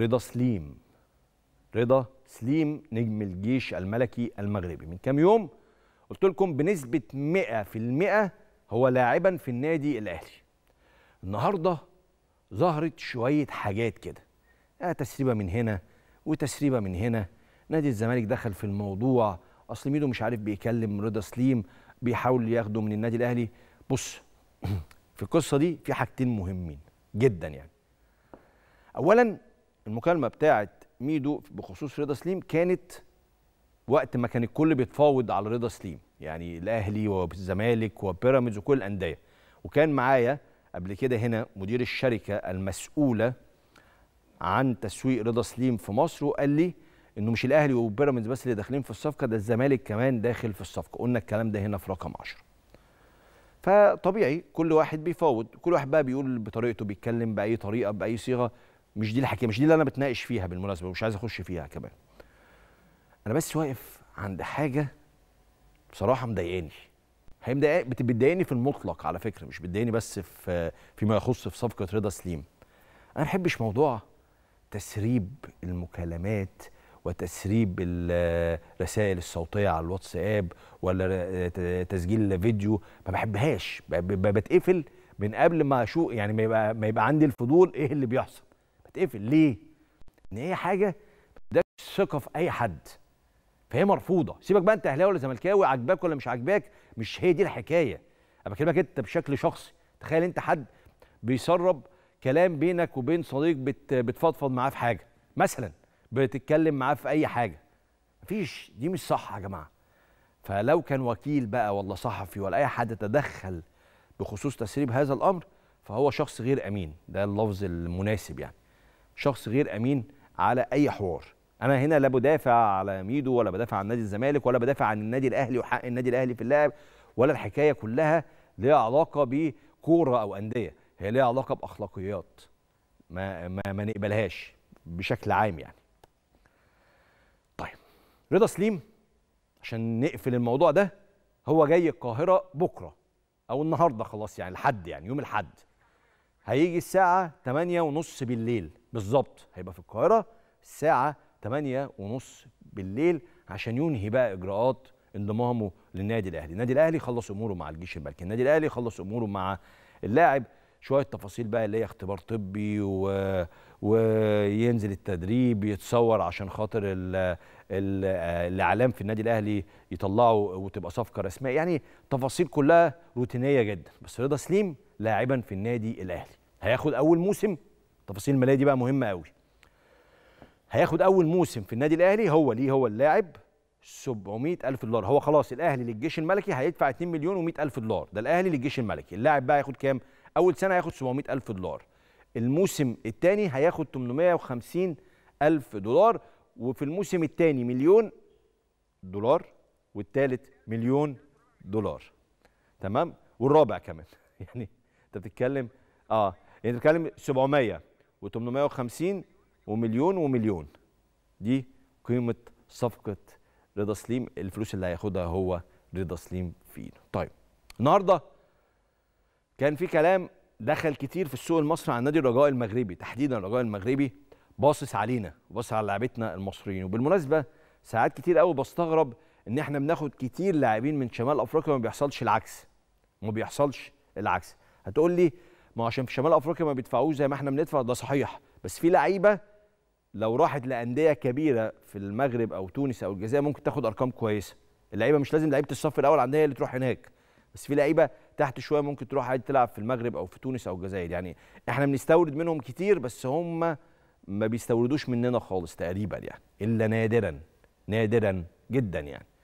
رضا سليم رضا سليم نجم الجيش الملكي المغربي من كام يوم قلت لكم بنسبة 100% هو لاعبا في النادي الأهلي النهاردة ظهرت شوية حاجات كده آه تسريبة من هنا وتسريبة من هنا نادي الزمالك دخل في الموضوع أصل ميدو مش عارف بيكلم رضا سليم بيحاول ياخده من النادي الأهلي بص في القصة دي في حاجتين مهمين جدا يعني أولا المكالمه بتاعه ميدو بخصوص رضا سليم كانت وقت ما كان الكل بيتفاوض على رضا سليم يعني الاهلي والزمالك وبيراميدز وكل الانديه وكان معايا قبل كده هنا مدير الشركه المسؤوله عن تسويق رضا سليم في مصر وقال لي انه مش الاهلي وبيراميدز بس اللي داخلين في الصفقه ده الزمالك كمان داخل في الصفقه قلنا الكلام ده هنا في رقم 10 فطبيعي كل واحد بيفاوض كل واحد بقى بيقول بطريقته بيتكلم باي طريقه باي صيغه مش دي الحكايه مش دي اللي انا بتناقش فيها بالمناسبه ومش عايز اخش فيها كمان انا بس واقف عند حاجه بصراحه مضايقاني هي بتضايقني في المطلق على فكره مش بتضايقني بس في فيما يخص في صفقه رضا سليم انا ما بحبش موضوع تسريب المكالمات وتسريب الرسائل الصوتيه على الواتساب ولا تسجيل فيديو ما بحبهاش بتقفل من قبل ما اشوف يعني ما يبقى, ما يبقى عندي الفضول ايه اللي بيحصل هتقفل ليه؟ ان هي حاجه ما ثقه في اي حد فهي مرفوضه سيبك بقى انت اهلاوي ولا زملكاوي عاجباك ولا مش عاجباك مش هي دي الحكايه انا بكلمك انت بشكل شخصي تخيل انت حد بيسرب كلام بينك وبين صديق بت... بتفضفض معاه في حاجه مثلا بتتكلم معاه في اي حاجه مفيش دي مش صح يا جماعه فلو كان وكيل بقى ولا صحفي ولا اي حد تدخل بخصوص تسريب هذا الامر فهو شخص غير امين ده اللفظ المناسب يعني شخص غير امين على اي حوار انا هنا لا بدافع على ميدو ولا بدافع عن نادي الزمالك ولا بدافع عن النادي الاهلي وحق النادي الاهلي في اللعب ولا الحكايه كلها ليها علاقه بكوره او انديه هي ليها علاقه باخلاقيات ما ما, ما نقبلهاش بشكل عام يعني طيب رضا سليم عشان نقفل الموضوع ده هو جاي القاهره بكره او النهارده خلاص يعني الحد يعني يوم الحد هيجي الساعه 8:30 بالليل بالظبط هيبقى في القاهرة الساعة 8 ونص بالليل عشان ينهي بقى إجراءات انضمامه للنادي الأهلي النادي الأهلي خلص أموره مع الجيش الملكي النادي الأهلي خلص أموره مع اللاعب شوية تفاصيل بقى اللي هي اختبار طبي و... وينزل التدريب يتصور عشان خاطر ال... ال... الاعلام في النادي الاهلي يطلعه وتبقى صفقه رسميه يعني تفاصيل كلها روتينيه جدا بس رضا سليم لاعبا في النادي الاهلي هياخد اول موسم التفاصيل الماليه دي بقى مهمه قوي هياخد اول موسم في النادي الاهلي هو ليه هو اللاعب 700 الف دولار هو خلاص الاهلي للجيش الملكي هيدفع 2 مليون و100 الف دولار ده الاهلي للجيش الملكي اللاعب بقى هياخد كام اول سنه هياخد 700 الف دولار الموسم الثاني هياخد 850 الف دولار وفي الموسم الثاني مليون دولار والثالث مليون دولار تمام والرابع كمان يعني انت بتتكلم اه يعني انت بتتكلم 700 و850 ومليون ومليون دي قيمه صفقه رضا سليم الفلوس اللي هياخدها هو رضا سليم في ايده طيب النهارده كان في كلام دخل كتير في السوق المصري عن نادي الرجاء المغربي تحديدا الرجاء المغربي باصص علينا وباصص على لعبتنا المصريين وبالمناسبه ساعات كتير قوي بستغرب ان احنا بناخد كتير لاعبين من شمال افريقيا وما بيحصلش العكس ما بيحصلش العكس هتقول لي ما عشان في شمال افريقيا ما بيدفعوش زي ما احنا بندفع ده صحيح بس في لعيبه لو راحت لانديه كبيره في المغرب او تونس او الجزائر ممكن تاخد ارقام كويسه اللعيبه مش لازم لعيبه الصف الاول عندها اللي تروح هناك بس في لعيبه تحت شويه ممكن تروح عادي تلعب في المغرب او في تونس او الجزائر يعني احنا بنستورد منهم كتير بس هم ما بيستوردوش مننا خالص تقريبا يعني الا نادرا نادرا جدا يعني